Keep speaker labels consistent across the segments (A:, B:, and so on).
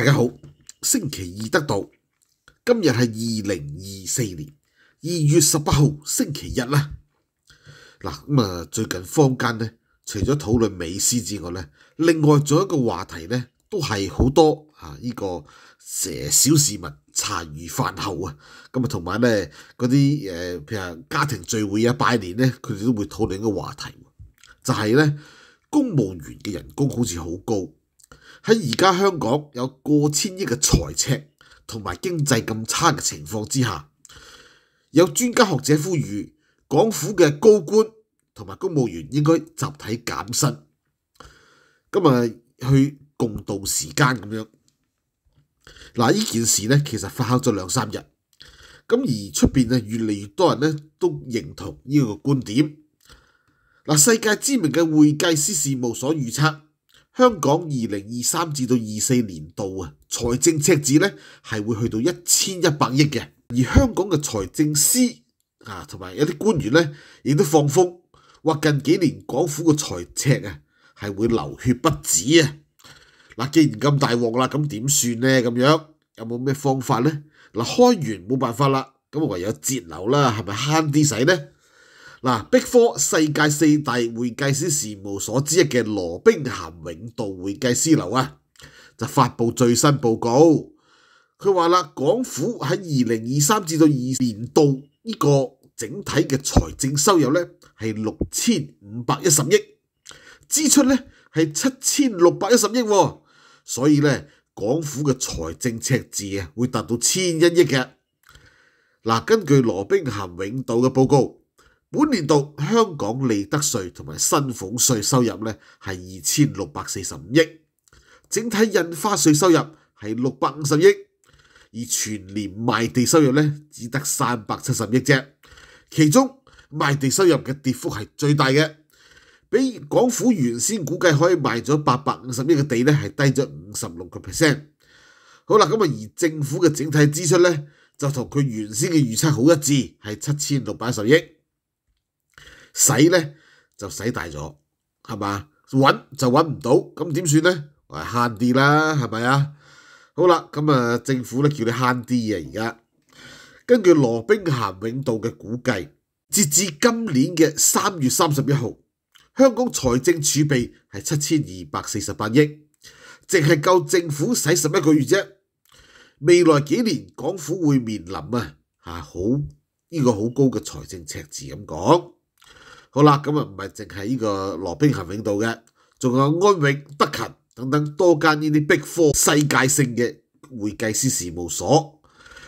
A: 大家好，星期二得到，今日系二零二四年二月十八号星期一啦。嗱咁啊，最近坊间咧，除咗讨论美斯之外咧，另外仲有一个话题咧，都系好多啊！呢个蛇小市民茶余饭后啊，咁啊同埋咧嗰啲诶，譬如家庭聚会啊、拜年咧，佢哋都会讨论个话题，就系咧公务员嘅人工好似好高。喺而家香港有過千億嘅財赤同埋經濟咁差嘅情況之下，有專家學者呼籲港府嘅高官同埋公務員應該集體減薪，咁啊去共度時間咁樣。嗱呢件事咧其實發酵咗兩三日，咁而出邊啊越嚟越多人咧都認同呢個觀點。嗱，世界知名嘅會計師事務所預測。香港二零二三至到二四年度啊，財政赤字咧係會去到一千一百億嘅。而香港嘅財政司啊，同埋有啲官員咧亦都放風，話近幾年港府嘅財赤啊係會流血不止啊。嗱，既然咁大鑊啦，咁點算咧？咁樣有冇咩方法咧？嗱，開源冇辦法啦，咁唯有節流啦，係咪慳啲使咧？嗱，碧科世界四大會計師事務所之一嘅羅冰咸永道會計師樓啊，就發布最新報告，佢話啦，港府喺二零二三至到二年度呢個整體嘅財政收入咧係六千五百一十億，支出咧係七千六百一十億，所以咧港府嘅財政赤字啊會達到千一億嘅。嗱，根據羅冰咸永道嘅報告。本年度香港利得税同埋薪俸税收入咧系二千六百四十五亿，整体印花税收入系六百五十亿，而全年卖地收入咧只得三百七十亿啫。其中卖地收入嘅跌幅系最大嘅，比港府原先估计可以卖咗八百五十亿嘅地咧系低咗五十六个 percent。好啦，咁啊，而政府嘅整体支出咧就同佢原先嘅预测好一致，系七千六百十亿。使咧就使大咗，係嘛？揾就揾唔到，咁點算咧？係慳啲啦，係咪啊？好啦，咁啊，政府咧叫你慳啲啊。而家根據羅冰涵永道嘅估計，截至今年嘅三月三十一號，香港財政儲備係七千二百四十八億，淨係夠政府使十一個月啫。未來幾年，港府會面臨啊嚇好呢個好高嘅財政赤字，咁講。好啦，咁啊唔係淨係呢個羅冰行永道嘅，仲有安永、德勤等等多間呢啲逼科世界性嘅會計師事務所。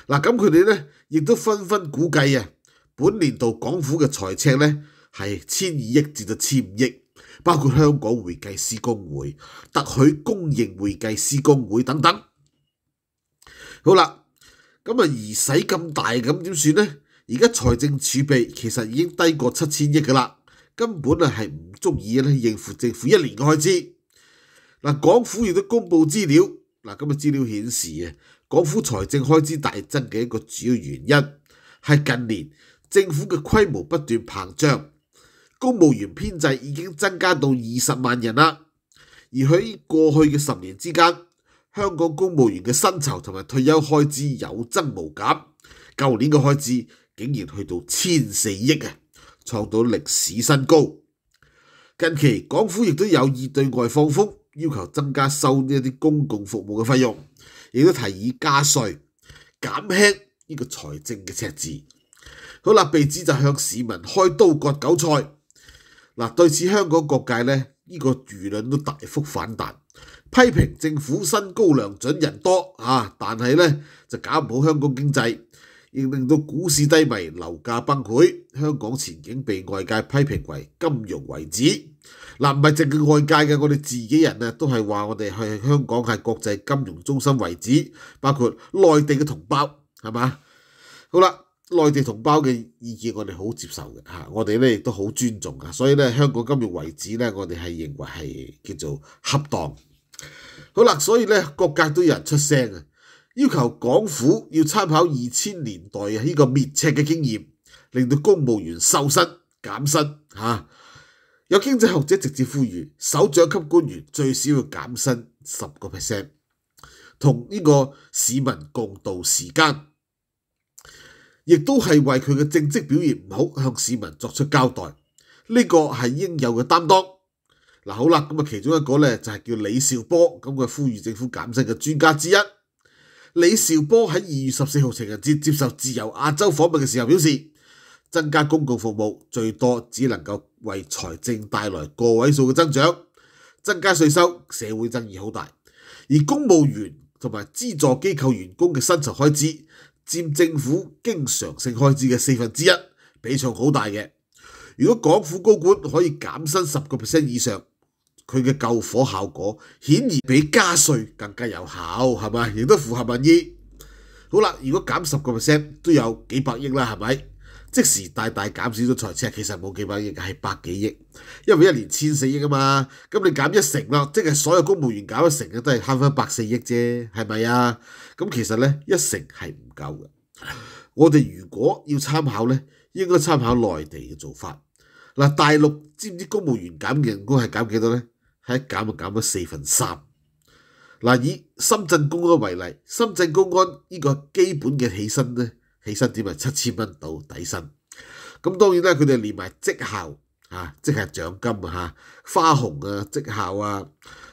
A: 嗱，咁佢哋咧亦都紛紛估計啊，本年度港府嘅財赤咧係千二億至到千五億，包括香港會計師工會、特許公認會計師工會等等。好啦，咁啊而使咁大，咁點算咧？而家财政储备其实已经低过七千亿噶啦，根本啊系唔足以咧应付政府一年嘅开支。嗱，港府亦都公布资料，嗱今日资料显示啊，港府财政开支大增嘅一个主要原因系近年政府嘅规模不断膨胀，公务员编制已经增加到二十万人啦。而喺过去嘅十年之间，香港公务员嘅薪酬同埋退休开支有增无减，旧年嘅开支。竟然去到千四亿啊，创到历史新高。近期港府亦都有意对外放风，要求增加收呢啲公共服务嘅费用，亦都提议加税，减轻呢个财政嘅赤字。好啦，被指就向市民开刀割韭菜。嗱，对此香港各界咧，呢个舆论都大幅反弹，批评政府新高粮准人多啊，但系咧就搞唔好香港经济。亦令到股市低迷、樓價崩潰，香港前景被外界批評為金融遺止。嗱，唔係淨係外界嘅，我哋自己人啊，都係話我哋係香港係國際金融中心為止，包括內地嘅同胞，係嘛？好啦，內地同胞嘅意見，我哋好接受嘅嚇，我哋咧亦都好尊重啊。所以咧，香港金融為止咧，我哋係認為係叫做恰當。好啦，所以咧，各界都有人出聲啊。要求港府要參考二千年代呢個滅赤嘅經驗，令到公務員瘦身減薪吓。有经济學者直接呼籲，首長級官員最少要減薪十個 percent，同呢個市民共度時間，亦都係為佢嘅政績表現唔好向市民作出交代。呢個係應有嘅擔當。嗱好啦，咁啊其中一個咧就係叫李少波，咁佢呼籲政府減薪嘅專家之一。李兆波喺二月十四号情人节接受自由亚洲访问嘅时候表示，增加公共服务最多只能够为财政带来个位数嘅增长，增加税收社会争议好大，而公务员同埋资助机构员工嘅薪酬开支占政府经常性开支嘅四分之一比重好大嘅，如果港府高管可以减薪十个 percent 以上。佢嘅救火效果顯然比加税更加有效，係咪？亦都符合民意。好啦，如果減十個 percent 都有幾百億啦，係咪？即時大大減少咗財赤，其實冇幾百億，係百幾億，因為一年千四億啊嘛。咁你減一成啦，即係所有公務員減一成嘅都係慳翻百四億啫，係咪啊？咁其實咧一成係唔夠嘅。我哋如果要參考咧，應該參考內地嘅做法。嗱，大陸知唔知公務員減人工係減幾多咧？喺減就減咗四分三，嗱以深圳公安為例，深圳公安呢個基本嘅起薪咧，起薪點係七千蚊到底薪，咁當然啦，佢哋連埋績效啊，即係獎金啊，花紅啊，績效啊，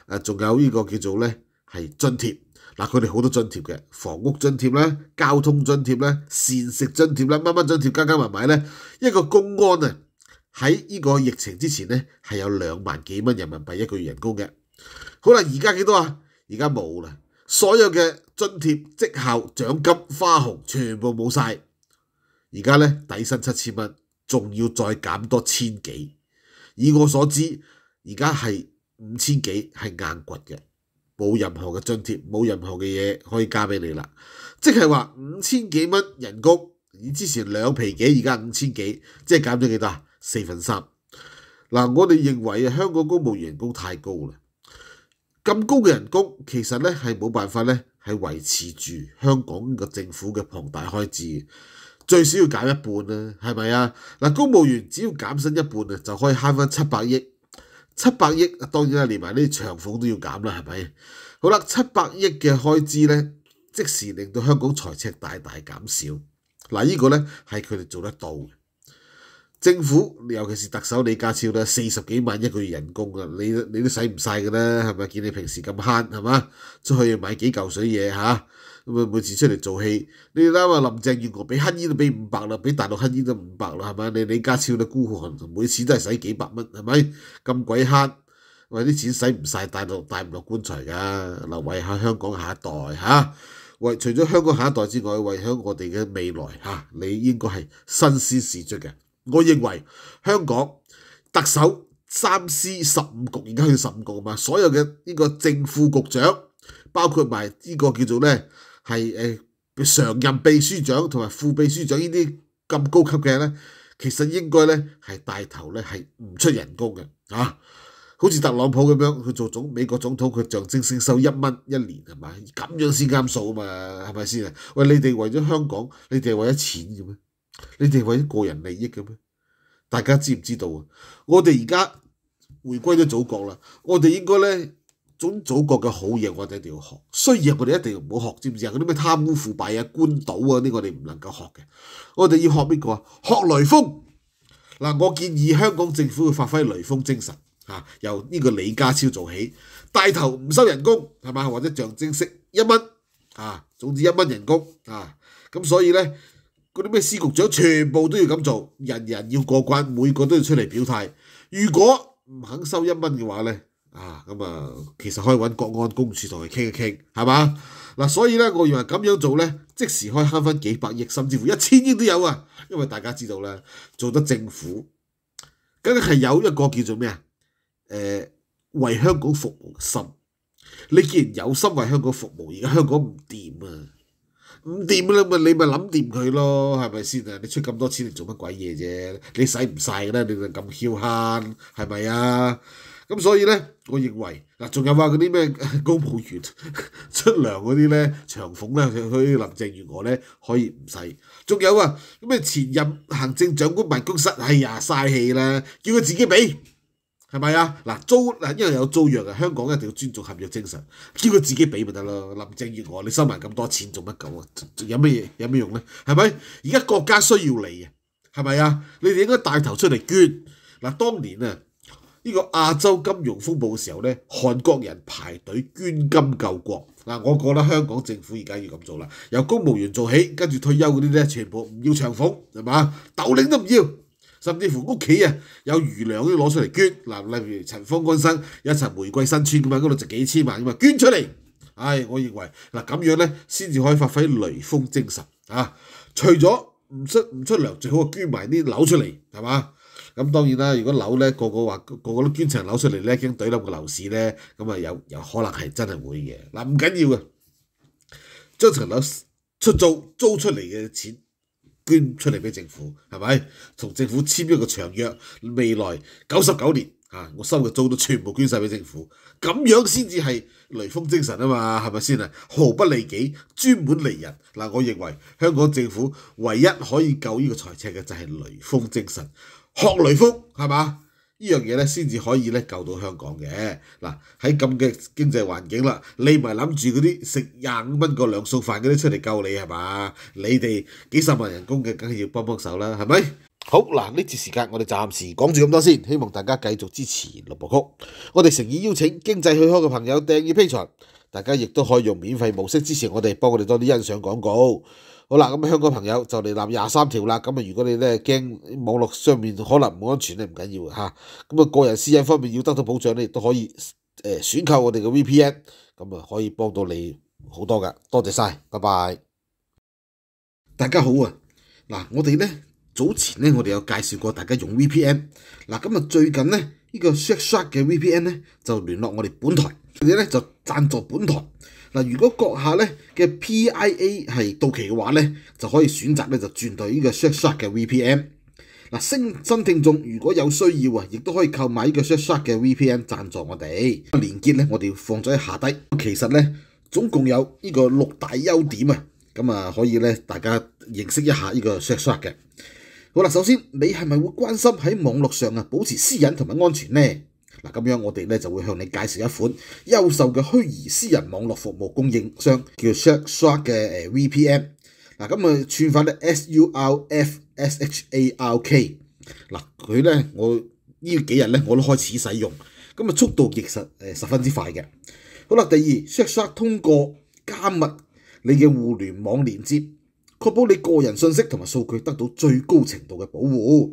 A: 誒仲有呢個叫做咧係津貼，嗱佢哋好多津貼嘅，房屋津貼咧，交通津貼咧，膳食津貼咧，乜乜津貼加加埋埋咧，一個公安啊！喺呢個疫情之前咧，係有兩萬幾蚊人民幣一個月人工嘅。好啦，而家幾多啊？而家冇啦，所有嘅津貼、績效、獎金、花紅全部冇曬。而家咧底薪七千蚊，仲要再減多千幾。以我所知，而家係五千幾係硬掘嘅，冇任何嘅津貼，冇任何嘅嘢可以加俾你啦。即係話五千幾蚊人工，以之前兩皮幾，而家五千幾，即係減咗幾多啊？四分三，嗱我哋認為啊，香港公務員工太高啦，咁高嘅人工其實咧係冇辦法咧係維持住香港個政府嘅龐大開支，最少要減一半啦，係咪啊？嗱，公務員只要減薪一半啊，就可以慳翻七百億，七百億當然啦，連埋啲長俸都要減啦，係咪？好啦，七百億嘅開支咧，即時令到香港財赤大大減少，嗱依個咧係佢哋做得到。政府尤其是特首李家超咧，四十幾萬一個月人工啊！你你都使唔晒㗎啦，係咪？見你平時咁慳係嘛，出去買幾嚿水嘢嚇。咁啊每次出嚟做戲，你諗下林鄭月娥俾乞煙都俾五百啦，俾大陸乞煙都五百啦係咪？你李家超都孤寒，每次都係使幾百蚊係咪？咁鬼慳，喂啲錢使唔晒，帶落帶唔落棺材㗎。留遺下香港下一代嚇，為除咗香港下一代之外，為響我哋嘅未來嚇，你應該係新鮮事卒嘅。我認為香港特首三司十五局，而家去十五局啊嘛，所有嘅呢個正副局長，包括埋呢個叫做咧係誒常任秘書長同埋副秘書長呢啲咁高級嘅咧，其實應該咧係帶頭咧係唔出人工嘅嚇，好似特朗普咁樣佢做總美國總統，佢象征性收一蚊一年係嘛？咁樣先啱數啊嘛，係咪先啊？喂，你哋為咗香港，你哋為咗錢嘅咩？你哋為咗個人利益嘅咩？大家知唔知道啊？我哋而家回歸咗祖國啦，我哋應該咧，種祖國嘅好嘢，我哋一定要學。衰嘢，我哋一定唔好學，知唔知啊？嗰啲咩貪污腐敗啊、官倒啊，呢個我哋唔能夠學嘅。我哋要學邊個啊？學雷鋒。嗱，我建議香港政府要發揮雷鋒精神，嚇，由呢個李家超做起，帶頭唔收人工，係嘛？或者象徵式一蚊，啊，總之一蚊人工，啊，咁所以咧。嗰啲咩司局长全部都要咁做，人人要过关，每个都要出嚟表态。如果唔肯收一蚊嘅话咧，啊咁啊，其实可以揾国安公署同佢倾一倾，系嘛？嗱，所以咧，我认为咁样做咧，即时可以悭翻几百亿，甚至乎一千亿都有啊。因为大家知道咧，做得政府，梗系有一个叫做咩啊？诶，为香港服务心。你既然有心为香港服务，而家香港唔掂啊！唔掂啦嘛，你咪諗掂佢咯，係咪先啊？你出咁多錢嚟做乜鬼嘢啫？你使唔曬嘅咧，你咁僥倖，係咪啊？咁所以咧，我認為嗱，仲有話嗰啲咩公務員出糧嗰啲咧，長俸咧，佢林鄭月娥咧可以唔使。仲有啊，咁前任行政長官辦公室，哎呀嘥氣啦，叫佢自己俾。系咪啊？嗱，租嗱，因為有租約啊，香港一定要尊重合約精神，叫佢自己俾咪得咯。林鄭月娥，你收埋咁多錢做乜咁啊？有咩嘢？有咩用咧？係咪？而家國家需要你啊，係咪啊？你哋應該帶頭出嚟捐。嗱，當年啊，呢個亞洲金融風暴嘅時候咧，韓國人排隊捐金救國。嗱，我覺得香港政府而家要咁做啦，由公務員做起，跟住退休嗰啲咧，全部唔要長俸係嘛，豆領都唔要。甚至乎屋企啊有餘糧都攞出嚟捐嗱，例如陳方君生一層玫瑰新村咁啊，嗰度值幾千萬咁啊，捐出嚟。唉，我認為嗱咁樣咧，先至可以發揮雷鋒精神啊！除咗唔出唔出糧，最好捐埋啲樓出嚟，係嘛？咁當然啦，如果樓咧個個話個個都捐層樓出嚟咧，驚懟冧個樓市咧，咁啊有有可能係真係會嘅嗱，唔緊要嘅，將層樓出租租出嚟嘅錢。捐出嚟俾政府，係咪？同政府簽一個長約，未來九十九年啊，我收嘅租都全部捐晒俾政府，咁樣先至係雷锋精神啊嘛，係咪先啊？毫不利己，專門利人。嗱，我認為香港政府唯一可以救呢個財赤嘅就係雷锋精神，學雷锋係嘛？呢樣嘢咧，先至可以咧救到香港嘅。嗱喺咁嘅經濟環境啦，你唔係諗住嗰啲食廿五蚊個兩餸飯嗰啲出嚟救你係嘛？你哋幾十萬人工嘅，梗係要幫幫手啦，係咪？好嗱，呢次時間我哋暫時講住咁多先，希望大家繼續支持《六部曲》。我哋誠意邀請經濟許可嘅朋友訂義披財，大家亦都可以用免費模式支持我哋，幫我哋多啲欣賞廣告。好啦，咁香港朋友就嚟立廿三條啦。咁啊，如果你咧驚網絡上面可能唔安全咧，唔緊要嘅嚇。咁啊，個人私隱方面要得到保障咧，都可以誒選購我哋嘅 VPN，咁啊可以幫到你好多嘅。多謝曬，拜拜。大家好啊！嗱，我哋咧早前咧我哋有介紹過大家用 VPN。嗱，咁啊最近咧呢個 s h a c k s h a r k 嘅 VPN 咧就聯絡我哋本台，佢哋咧就贊助本台。嗱，如果閣下咧嘅 P.I.A 係到期嘅話咧，就可以選擇咧就轉到呢個 s h a t 嘅 VPN。嗱，新新聽眾如果有需要啊，亦都可以購買呢個 s h a t 嘅 VPN 贊助我哋。連結咧，我哋放咗喺下低。其實咧，總共有呢個六大優點啊，咁啊可以咧大家認識一下呢個 s h a t 嘅。好啦，首先你係咪會關心喺網絡上啊保持私隱同埋安全咧？嗱，咁樣我哋咧就會向你介紹一款優秀嘅虛擬私人網絡服務供應商，叫 Shark 嘅 VPN。嗱，咁啊串翻咧 S U R F S H A R K。嗱，佢咧我呢幾日咧我都開始使用，咁啊速度亦實誒十分之快嘅。好啦，第二，Shark 通過加密你嘅互聯網連接，確保你個人信息同埋數據得到最高程度嘅保護。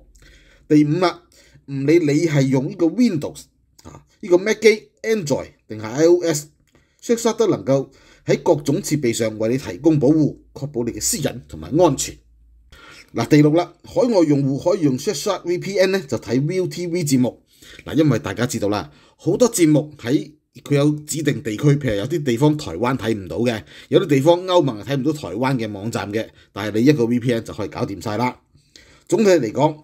A: 第五啦，唔理你係用呢個 Windows 啊，呢個 Mac 機、Android 定係 iOS，Susha 都能夠喺各種設備上為你提供保護，確保你嘅私隱同埋安全。嗱，第六啦，海外用户可以用 Susha VPN 咧就睇 v i l TV 節目。嗱，因為大家知道啦，好多節目喺佢有指定地區，譬如有啲地方台灣睇唔到嘅，有啲地方歐盟睇唔到台灣嘅網站嘅，但係你一個 VPN 就可以搞掂曬啦。總體嚟講，